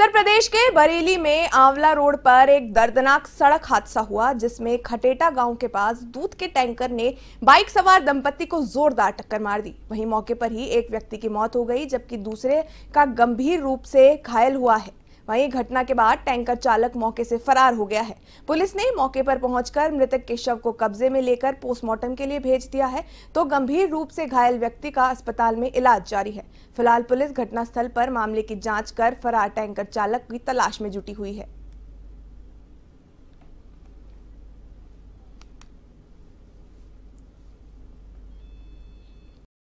उत्तर प्रदेश के बरेली में आंवला रोड पर एक दर्दनाक सड़क हादसा हुआ जिसमें खटेटा गांव के पास दूध के टैंकर ने बाइक सवार दंपति को जोरदार टक्कर मार दी वहीं मौके पर ही एक व्यक्ति की मौत हो गई जबकि दूसरे का गंभीर रूप से घायल हुआ है वहीं घटना के बाद टैंकर चालक मौके से फरार हो गया है पुलिस ने मौके पर पहुंचकर मृतक के शव को कब्जे में लेकर पोस्टमार्टम के लिए भेज दिया है तो गंभीर रूप से घायल व्यक्ति का अस्पताल में इलाज जारी है फिलहाल पुलिस घटनास्थल पर मामले की जाँच कर फरार टैंकर चालक की तलाश में जुटी हुई है